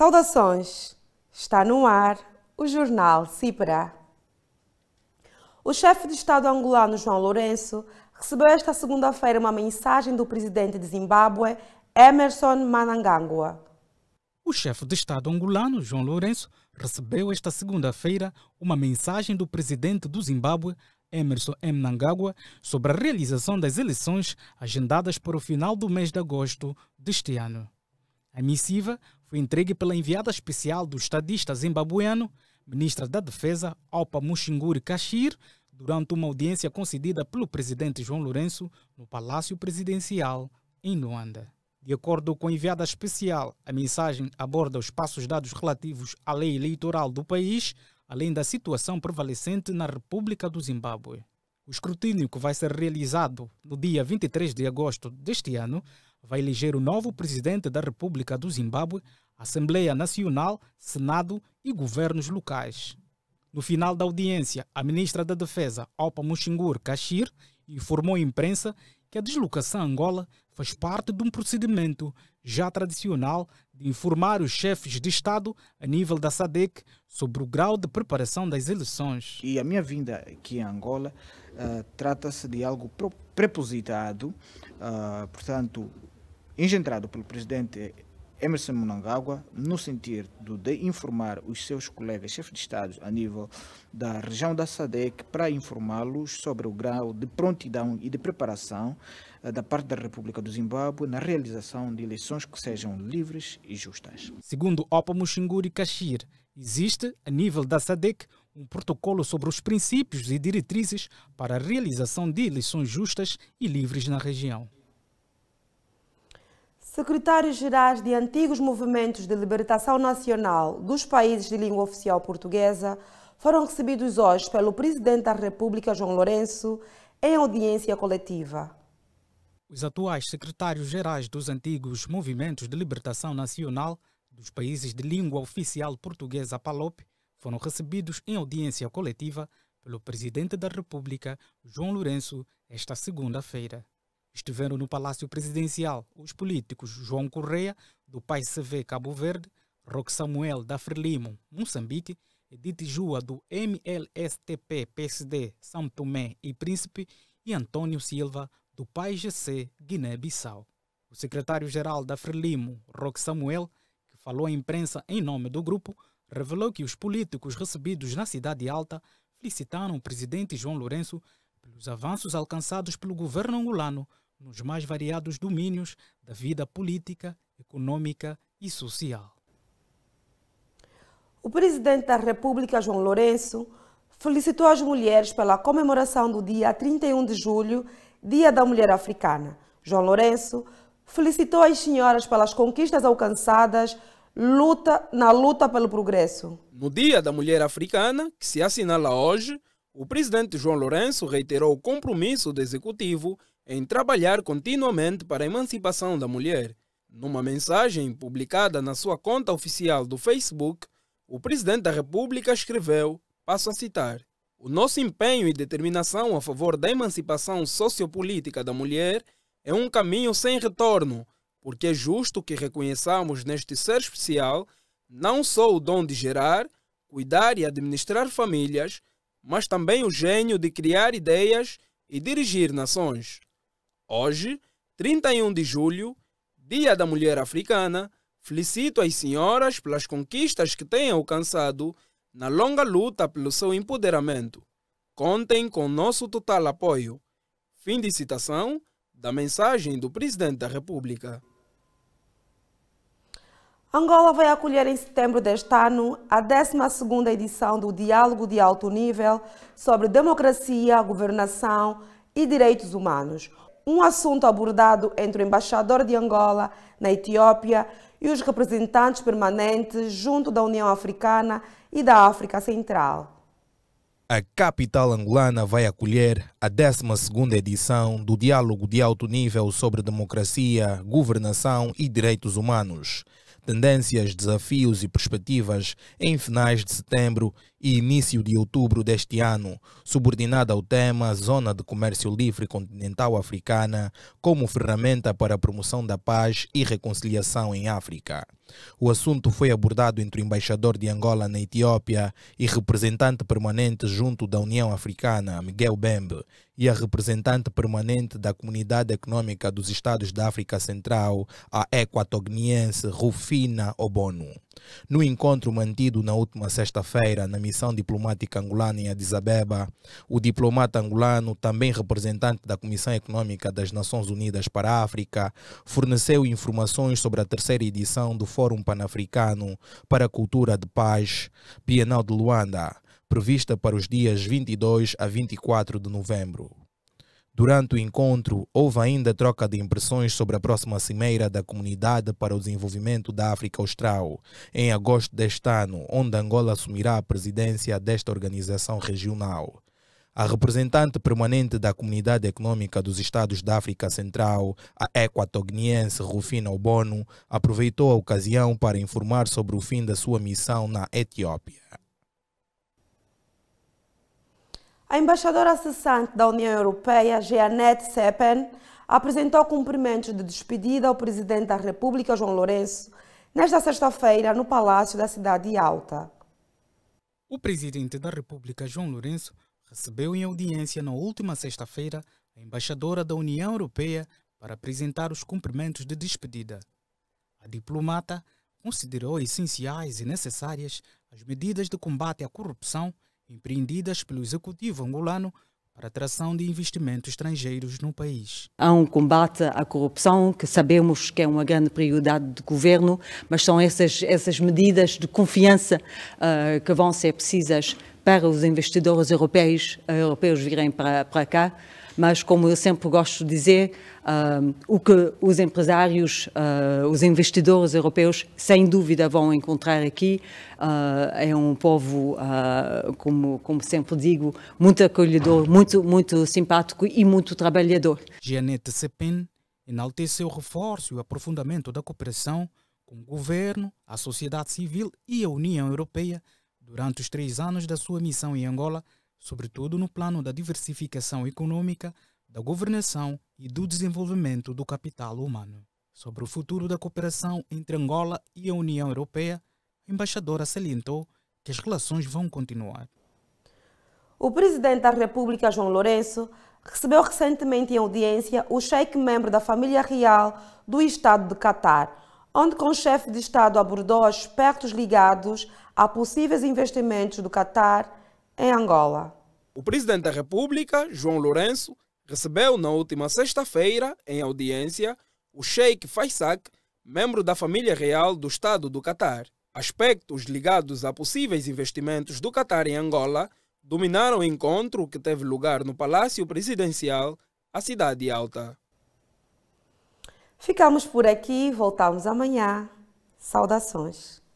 Saudações! Está no ar o jornal Cipra. O chefe de Estado angolano João Lourenço recebeu esta segunda-feira uma mensagem do presidente de Zimbábue, Emerson Mnangagwa. O chefe de Estado angolano João Lourenço recebeu esta segunda-feira uma mensagem do presidente do Zimbábue, Emerson Mnangagwa, sobre a realização das eleições agendadas para o final do mês de agosto deste ano. A missiva foi entregue pela enviada especial do estadista zimbabueno, ministra da Defesa, Alpa Mushinguri Kashir, durante uma audiência concedida pelo presidente João Lourenço no Palácio Presidencial, em Luanda. De acordo com a enviada especial, a mensagem aborda os passos dados relativos à lei eleitoral do país, além da situação prevalecente na República do Zimbábue. O escrutínio que vai ser realizado no dia 23 de agosto deste ano vai eleger o novo presidente da República do Zimbábue, Assembleia Nacional, Senado e governos locais. No final da audiência, a ministra da Defesa, Opa Mushingur Kashir, informou à imprensa que a deslocação a Angola faz parte de um procedimento já tradicional de informar os chefes de Estado a nível da SADC sobre o grau de preparação das eleições. E a minha vinda aqui a Angola uh, trata-se de algo prepositado, uh, portanto, engendrado pelo presidente Emerson Mnangagwa no sentido de informar os seus colegas chefes de Estado a nível da região da SADEC para informá-los sobre o grau de prontidão e de preparação eh, da parte da República do Zimbábue na realização de eleições que sejam livres e justas. Segundo Opa Mushinguri Kashir, existe, a nível da SADEC, um protocolo sobre os princípios e diretrizes para a realização de eleições justas e livres na região. Secretários-gerais de antigos movimentos de libertação nacional dos países de língua oficial portuguesa foram recebidos hoje pelo Presidente da República, João Lourenço, em audiência coletiva. Os atuais secretários-gerais dos antigos movimentos de libertação nacional dos países de língua oficial portuguesa PALOP foram recebidos em audiência coletiva pelo Presidente da República, João Lourenço, esta segunda-feira estiveram no Palácio Presidencial os políticos João Correia, do CV Cabo Verde, Roque Samuel, da Frelimo, Moçambique, Edith Jua, do MLSTP PSD São Tomé e Príncipe, e Antônio Silva, do GC Guiné-Bissau. O secretário-geral da Frelimo, Roque Samuel, que falou à imprensa em nome do grupo, revelou que os políticos recebidos na Cidade Alta felicitaram o presidente João Lourenço pelos avanços alcançados pelo governo angolano nos mais variados domínios da vida política, econômica e social. O presidente da República, João Lourenço, felicitou as mulheres pela comemoração do dia 31 de julho, Dia da Mulher Africana. João Lourenço felicitou as senhoras pelas conquistas alcançadas luta, na luta pelo progresso. No Dia da Mulher Africana, que se assinala hoje, o presidente João Lourenço reiterou o compromisso do executivo em trabalhar continuamente para a emancipação da mulher. Numa mensagem publicada na sua conta oficial do Facebook, o presidente da República escreveu, passo a citar: "O nosso empenho e determinação a favor da emancipação sociopolítica da mulher é um caminho sem retorno, porque é justo que reconheçamos neste ser especial não só o dom de gerar, cuidar e administrar famílias, mas também o gênio de criar ideias e dirigir nações. Hoje, 31 de julho, Dia da Mulher Africana, felicito as senhoras pelas conquistas que têm alcançado na longa luta pelo seu empoderamento. Contem com nosso total apoio. Fim de citação da mensagem do Presidente da República. Angola vai acolher em setembro deste ano a 12ª edição do Diálogo de Alto Nível sobre Democracia, Governação e Direitos Humanos, um assunto abordado entre o embaixador de Angola na Etiópia e os representantes permanentes junto da União Africana e da África Central. A capital angolana vai acolher a 12ª edição do Diálogo de Alto Nível sobre Democracia, Governação e Direitos Humanos. Tendências, desafios e perspectivas em finais de setembro e início de outubro deste ano, subordinada ao tema Zona de Comércio Livre Continental Africana como ferramenta para a promoção da paz e reconciliação em África. O assunto foi abordado entre o embaixador de Angola na Etiópia e representante permanente junto da União Africana, Miguel Bembe, e a representante permanente da Comunidade Econômica dos Estados da África Central, a equatogniense Rufina Obono. No encontro mantido na última sexta-feira na missão diplomática angolana em Addis Abeba, o diplomata angolano, também representante da Comissão Econômica das Nações Unidas para a África, forneceu informações sobre a terceira edição do Fórum Panafricano para a Cultura de Paz, Bienal de Luanda, prevista para os dias 22 a 24 de novembro. Durante o encontro, houve ainda troca de impressões sobre a próxima cimeira da Comunidade para o Desenvolvimento da África Austral, em agosto deste ano, onde Angola assumirá a presidência desta organização regional. A representante permanente da Comunidade Econômica dos Estados da África Central, a equatoguiniense Rufina Obono, aproveitou a ocasião para informar sobre o fim da sua missão na Etiópia. A embaixadora cessante da União Europeia, Jeanette Seppen, apresentou cumprimentos de despedida ao presidente da República, João Lourenço, nesta sexta-feira no Palácio da Cidade Alta. O presidente da República, João Lourenço, recebeu em audiência na última sexta-feira a embaixadora da União Europeia para apresentar os cumprimentos de despedida. A diplomata considerou essenciais e necessárias as medidas de combate à corrupção empreendidas pelo Executivo angolano para atração de investimentos estrangeiros no país. Há um combate à corrupção, que sabemos que é uma grande prioridade do governo, mas são essas, essas medidas de confiança uh, que vão ser precisas para os investidores europeus, ah, europeus virem para, para cá mas como eu sempre gosto de dizer, uh, o que os empresários, uh, os investidores europeus, sem dúvida vão encontrar aqui ah, é um povo, ah, como, como sempre digo, muito acolhedor, muito, muito simpático e muito trabalhador. Jeanette Sepin enalteceu o reforço e o aprofundamento da cooperação com o governo, a sociedade civil e a União Europeia durante os três anos da sua missão em Angola sobretudo no plano da diversificação econômica, da governação e do desenvolvimento do capital humano. Sobre o futuro da cooperação entre Angola e a União Europeia, a embaixadora salientou que as relações vão continuar. O presidente da República, João Lourenço, recebeu recentemente em audiência o cheque membro da família real do Estado de Catar, onde com o chefe de Estado abordou aspectos ligados a possíveis investimentos do Catar em Angola. O presidente da República, João Lourenço, recebeu na última sexta-feira, em audiência, o Sheikh Faisak, membro da família real do Estado do Catar. Aspectos ligados a possíveis investimentos do Catar em Angola dominaram o encontro que teve lugar no Palácio Presidencial, a Cidade Alta. Ficamos por aqui, voltamos amanhã. Saudações.